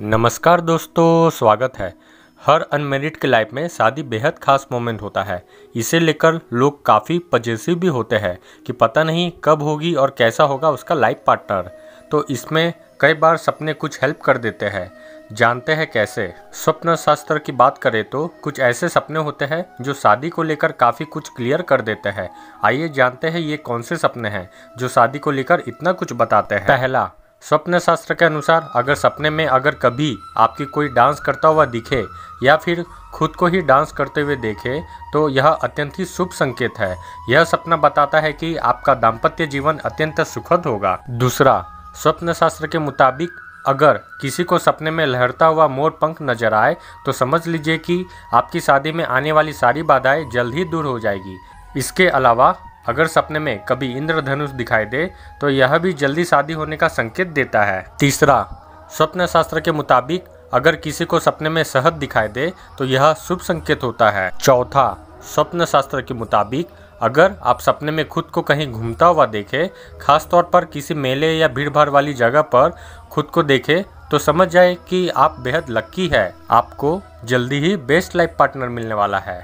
नमस्कार दोस्तों स्वागत है हर अनमेरिड के लाइफ में शादी बेहद खास मोमेंट होता है इसे लेकर लोग काफ़ी पजेसिव भी होते हैं कि पता नहीं कब होगी और कैसा होगा उसका लाइफ पार्टनर तो इसमें कई बार सपने कुछ हेल्प कर देते हैं जानते हैं कैसे स्वप्न शास्त्र की बात करें तो कुछ ऐसे सपने होते हैं जो शादी को लेकर काफ़ी कुछ क्लियर कर देते हैं आइए जानते हैं ये कौन से सपने हैं जो शादी को लेकर इतना कुछ बताते हैं पहला स्वप्न शास्त्र के अनुसार अगर सपने में अगर कभी आपकी कोई डांस करता हुआ दिखे या फिर खुद को ही डांस करते हुए देखे तो यह अत्यंत ही शुभ संकेत है यह सपना बताता है कि आपका दाम्पत्य जीवन अत्यंत सुखद होगा दूसरा स्वप्न शास्त्र के मुताबिक अगर किसी को सपने में लहरता हुआ मोर पंख नजर आए तो समझ लीजिए कि आपकी शादी में आने वाली सारी बाधाएं जल्द ही दूर हो जाएगी इसके अलावा अगर सपने में कभी इंद्रधनुष दिखाई दे तो यह भी जल्दी शादी होने का संकेत देता है तीसरा स्वप्न शास्त्र के मुताबिक अगर किसी को सपने में शहद दिखाई दे तो यह शुभ संकेत होता है चौथा स्वप्न शास्त्र के मुताबिक अगर आप सपने में खुद को कहीं घूमता हुआ देखें खासतौर पर किसी मेले या भीड़भाड़ वाली जगह पर खुद को देखें तो समझ जाए कि आप बेहद लक्की है आपको जल्दी ही बेस्ट लाइफ पार्टनर मिलने वाला है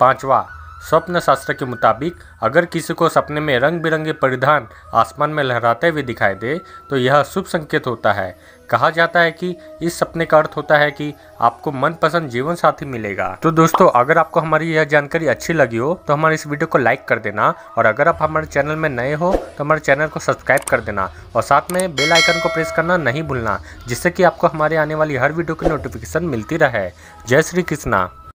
पांचवा स्वप्न शास्त्र के मुताबिक अगर किसी को सपने में रंग बिरंगे परिधान आसमान में लहराते हुए दिखाई दे तो यह शुभ संकेत होता है कहा जाता है कि इस सपने का अर्थ होता है कि आपको मनपसंद जीवन साथी मिलेगा तो दोस्तों अगर आपको हमारी यह जानकारी अच्छी लगी हो तो हमारे इस वीडियो को लाइक कर देना और अगर आप हमारे चैनल में नए हो तो हमारे चैनल को सब्सक्राइब कर देना और साथ में बेल आइकन को प्रेस करना नहीं भूलना जिससे कि आपको हमारे आने वाली हर वीडियो की नोटिफिकेशन मिलती रहे जय श्री कृष्णा